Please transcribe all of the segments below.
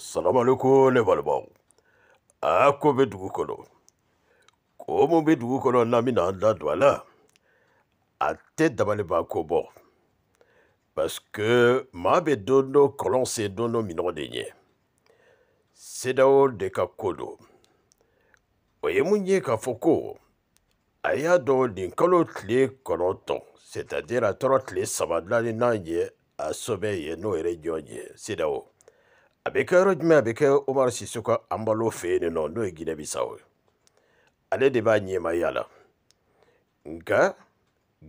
salamaleku ne balimaw a ko bɛ dugu kɔnɔ ko mun bɛ dugu kɔnɔ n'an bɛna an da don a la a tɛ dabaliban ko bɔ parce que maa bɛ don dɔ kɔlɔn sen don dɔ minɔgɔ de ɲɛ sedaw de ka ko don o ye mun ye k'a fɔ ko a y'a dɔn nin kalo tile kɔnɔntɔn c'est à dire a tɔɔrɔ tile saba naani n'a ye a sɔbɛ ye n'o yɛrɛ jɔn ye sedaw a bɛ kɛ yɔrɔ jumɛn a bɛ kɛ umaru sisu ka anbalo fɛ yen nɔ n'o ye gine bisawo ale de b'a ɲɛmaya la nka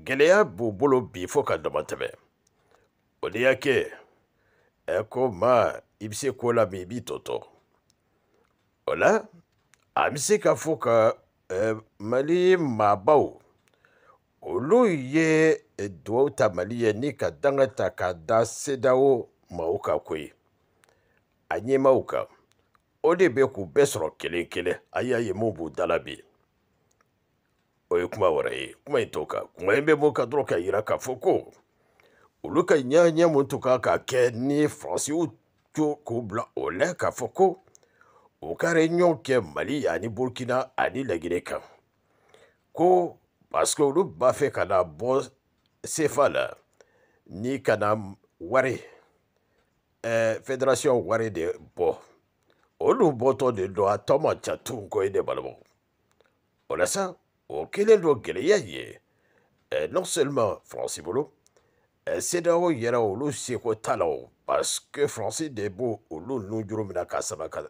gɛlɛya b'u bolo bi fo ka dama tɛmɛ o de y'a kɛ ɛ e ko ma i bɛ se ko la min i b'i tɔtɔ o la a bɛ se ka fɔ ka e, mali maabaw olu ye e duwawu ta mali ye ni ka danga ta k'a da sedawo maaw ka ko ye a ɲɛmaw kan o de bɛ k'u bɛɛ sɔrɔ kelen kelen a y'a ye mun b'u dala bi o ye kuma wɛrɛ ye kuma in t'o kan kuma in bɛ bɔ ka dɔrɔn ka yira k'a fɔ ko olu ka ɲɛɲɛ mun tun kan ka kɛ ni faransiw to k'u bila o la k'a fɔ ko u ka reɲɔgɔn kɛ mali ani burukina ani laginɛ kan ko paseke olu b'a fɛ ka na bɔ sefa la ni ka na wari Eh, federation wari de Bo. olu Boto de do Thomas tɔ ma de o la sa o ye eh, non seulement français bolo c'est eh, Yera olu seko t'a si parce que français de b'o olu nu juru minɛ k'a sama ka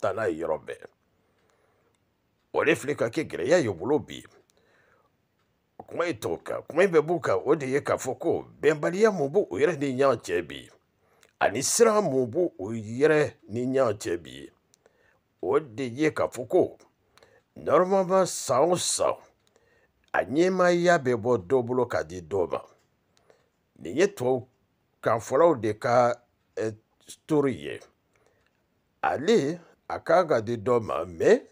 taa n'a ye o de filɛ ka ke gɛlɛya ye u bolo bi kuma in kuma k'a ni ani siramu b'o o yɛrɛ ni ɲɔgɔn cɛ bi o de ye k'a fɔ ko nɔrɔmama san o san a ɲɛmaaya bɛ bɔ dɔ bolo ka di dɔ ma nin ye tubabu kanfɔlaw de ka stori ye ale a kan ka di dɔ ma mɛ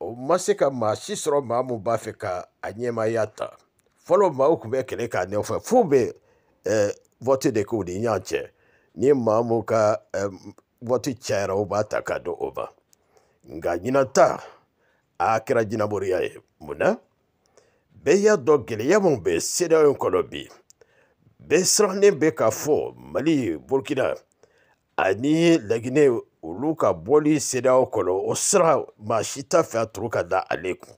o ma se ka maa si sɔrɔ maa min b'a fɛ ka a ɲɛmaaya ta fɔlɔ maaw tun bɛ kɛlɛ k'a nɔfɛ f'u bɛ vɔti de k'u ni ɲɔgɔn cɛ ni maamu ka wɔti chayara o b'a ta k'a di o ma nka ɲinata a kɛra jinaboriya ye munna bɛɛ y'a dɔn gɛlɛya min bɛ seereya in kɔnɔ bi bɛɛ sirannen bɛ k'a fɔ mali burukina ani laginɛ olu ka bɔli seereya kɔnɔ o sira maa si t'a fɛ a turu ka da ale kun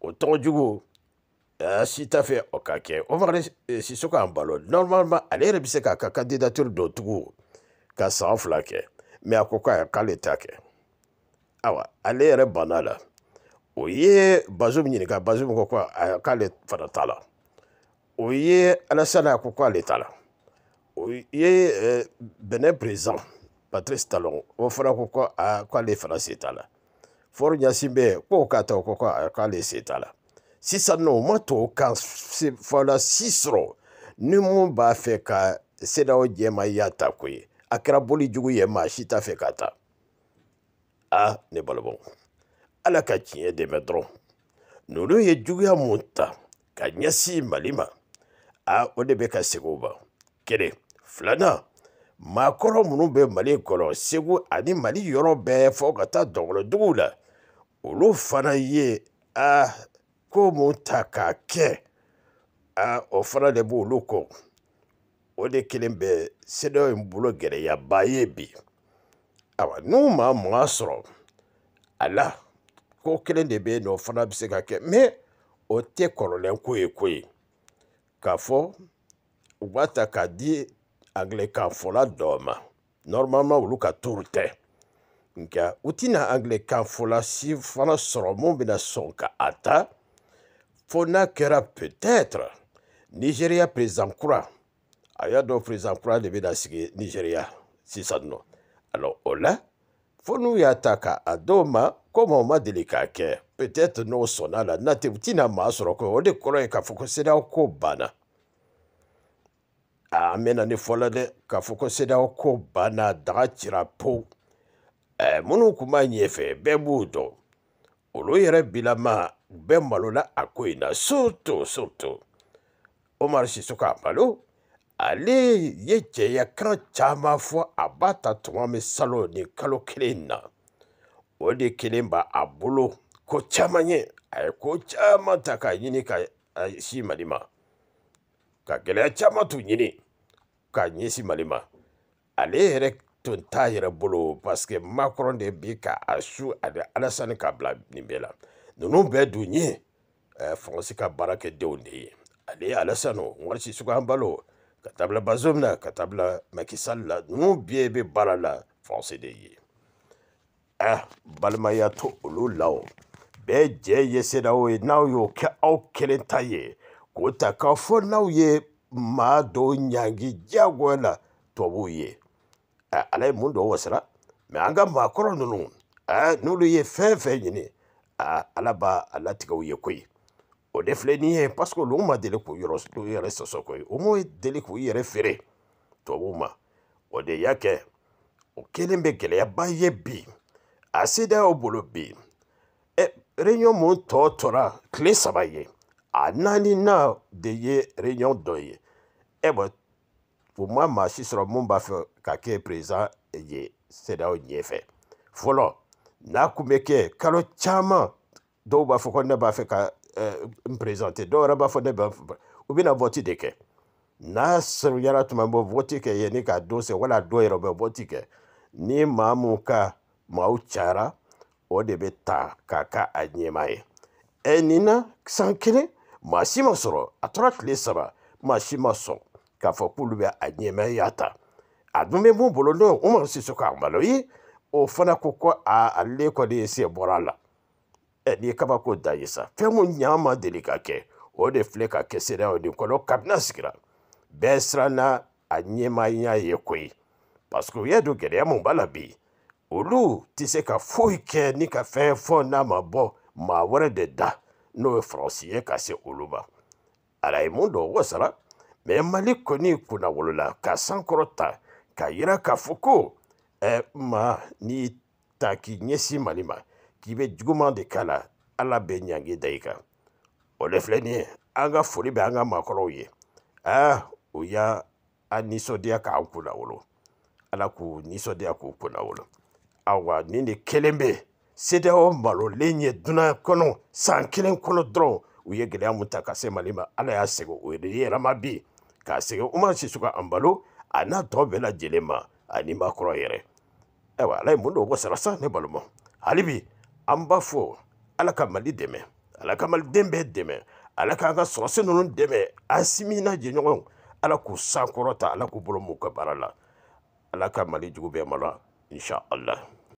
o tɔgɔ jugu Euh, si t'a fɛ o ka kɛ omar sisoko an balo normalement ale yɛrɛ bɛ se k'a ka candidature don tugun ka san fila kɛ mɛ a ko k'a k'ale ta kɛ awa ale yɛrɛ banna la o ye bazum ɲininka bazum ko ko k'ale fana t'a la o ye alasana ko k'ale t'a la o ye bɛnɛ président patrice talon o fana ko ko k'ale fana se t'a la fɔri ɲasin bɛ k'o k'a ta o ko k'ale se t'a la. sisan nɔ u ma tubabukan fɔla si sɔrɔ ni mun b'a fɛ ka sedaw jɛma i y'a ta ko ye a kɛra boli jugu ye maa si t'a fɛ ka ta a ne balimaw ala ka tiɲɛ dɛmɛ dɔrɔn ninnu ye juguya mun ta ka ɲɛsin mali ma a o de bɛ ka segin o ma kelen filanan maakɔrɔ minnu bɛ mali kɔnɔ segu ani mali yɔrɔ bɛɛ fɔ ka taa dɔgɔnɔduguw la olu fana ye a ah, ko ta k'a kɛ aa o fana de b'olu kɔ o de kelen bɛ sedew in bolo gɛrɛyaba ye bi awa n'u ma mugan sɔrɔ a la ko kelen de bɛ yen nɔ o fana bɛ se ka kɛ mɛ o tɛ kɔrɔlen ko ye ko ye k'a fɔ u b'a ta k'a di angilɛkanfɔla dɔ ma normalement olu ka turu tɛ nka u tɛna angilɛkanfɔla si fana sɔrɔ mun bɛna sɔn ka a ta fona kɛra peut-être nigeriya president kura a y'a dɔn president kura de bɛna sigi nigeriya sisan nɔ alors o la fo n'u y'a ta k'a dɔw ma komi o ma deli k'a kɛ peut-être n'o sɔnna a la n'a tɛ u tɛna maa sɔrɔ ko o de kɔrɔ ye k'a fɔ ko sedaw ko banna aa an bɛna ne fɔ la dɛ k'a fɔ ko sedaw ko banna daga cira pewu ɛɛ minnu tun b'a ɲɛfɛ bɛɛ b'u dɔn olu yɛrɛ bilama ben malo na a na soto soto umar si suka malo ale ye jɛya caman fɔ a b'a ta tuma min salon ni kalo kelen na o de kelen b'a a bolo ko caman ye a ye ko caman ta k'a ɲini ka si mali ma ka gɛlɛya caman t'u ɲini k'a ɲɛsin mali ma ale yɛrɛ tun t'a yɛrɛ bolo parce que de bi k'a su ani alasani k'a bila nin bɛɛ la ninnu bɛɛ dun ye faransi ka baarakɛdenw de ye ale ye alasano warisi sugan balo ka tabila bazom na ka tabila makisal la ninnu bɛɛ bɛ baara la faransi de ye ah balimaya to olu la o bɛɛ jɛ ye sedaw ye n'aw y'o kɛ aw kelen ta ye k'o ta k'a fɔ n'aw ye maa dɔw ɲangi diyagoya la tubabuw ye ala ye mun dɔ wasira mɛ an ka maakɔrɔ ninnu n'olu ye fɛn fɛn ɲini ala b'a a latigɛw ye koyi o de filɛ nin ye parce que olu ma deli k'u yɛrɛ sɔsɔ koyi o m'o deli k'u yɛrɛ feere tubabuw ma o de y'a kɛ o kelen bɛ gɛlɛyaba ye bi a sedayaw bolo bi ɛ réunion mun tɔ tora tile saba ye a naani na de ye réunion dɔ ye ɛ bɔn u ma maa si sɔrɔ mun b'a fɛ ka kɛ président ye sedayaw ɲɛfɛ fɔlɔ n'a kun bɛ kɛ kalo caman dɔw b'a fɔ ko ne b'a fɛ ka n eh, perezante dɔw yɛrɛ b'a fɔ ne b'a fɛ u bɛna vɔti de kɛ n'a sɛbɛnyara tuma bɛ vɔti kɛ yanni k'a don se wala dɔw yɛrɛ e bɛ vɔti kɛ ni maa mun ka maaw cayara o de bɛ ta k'a ka a ɲɛmaa ye ɛ e nin na san kelen maa si ma sɔrɔ a tora tile saba maa si ma sɔn k'a fɔ k'olu bɛ a ɲɛmaa ya ta a dun bɛ mun bolo n'o ye umaru sisoko amalo ye o fana ko ko a ale kɔni ye se bɔra a la ɛ n'i ye kabako dan ye sa fɛn mun ɲa ma deli ka kɛ o de filɛ ka kɛ seereya o de kɔnɔ kabini a sigira bɛɛ siranna a ɲɛmaaya ye koyi parce u y'a don gɛlɛya mun b'a la bi olu tɛ se ka foyi kɛ ni ka fɛn fɔ n'a ma bɔ maa wɛrɛ de da n'o ye faransi ye ka se olu ma ala ye mun dɔn wasara mɛ mali kɔni kunnawolola ka sankɔrɔ k'a yira k'a fɔ ko ɛ ma n'i ta k'i ɲɛsin mali ma k'i bɛ juguman de k'a la ala bɛ ɲange da i kan o de filɛ nin ye an ka foli bɛ an ka maakɔrɔw ye aa u y'a nisɔndiya k'an kun lawolo ala k'u nisɔndiya k'u kun lawolo awa nin de kelen bɛ yen sedeaw malolen ye dunan kɔnɔ san kelen kɔnɔ dɔrɔn u ye gɛlɛya mun ta ka se mali ma ala y'a segin o de yɛlɛma bi k'a segin uman sisuka an balo a n'a tɔ bɛɛ lajɛlen ma ani makɔrɔ yɛrɛ ayiwa ala ye mun don o b'o sara sa ne balimaw hali bi an b'a fɔ ala ka mali dɛmɛ ala ka maliden bɛɛ dɛmɛ ala k'an ka sɔrɔsi ninnu dɛmɛ asimina jɛɲɔgɔnw ala k'u sankɔrɔta ala k'u bolo m'u ka baara la ala ka mali jugu bɛɛ malo insha allah